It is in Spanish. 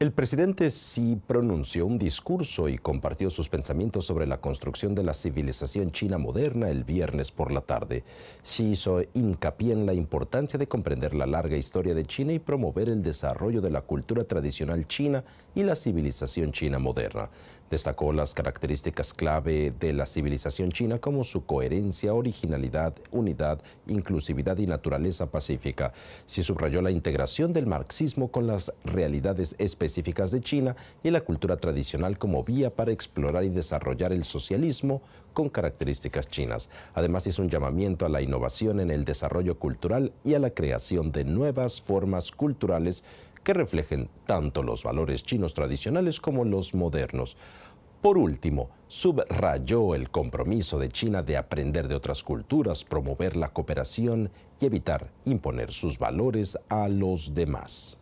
El presidente Xi pronunció un discurso y compartió sus pensamientos sobre la construcción de la civilización china moderna el viernes por la tarde. Sí hizo hincapié en la importancia de comprender la larga historia de China y promover el desarrollo de la cultura tradicional china y la civilización china moderna. Destacó las características clave de la civilización china como su coherencia, originalidad, unidad, inclusividad y naturaleza pacífica. Se subrayó la integración del marxismo con las realidades específicas de China y la cultura tradicional como vía para explorar y desarrollar el socialismo con características chinas. Además hizo un llamamiento a la innovación en el desarrollo cultural y a la creación de nuevas formas culturales que reflejen tanto los valores chinos tradicionales como los modernos. Por último, subrayó el compromiso de China de aprender de otras culturas, promover la cooperación y evitar imponer sus valores a los demás.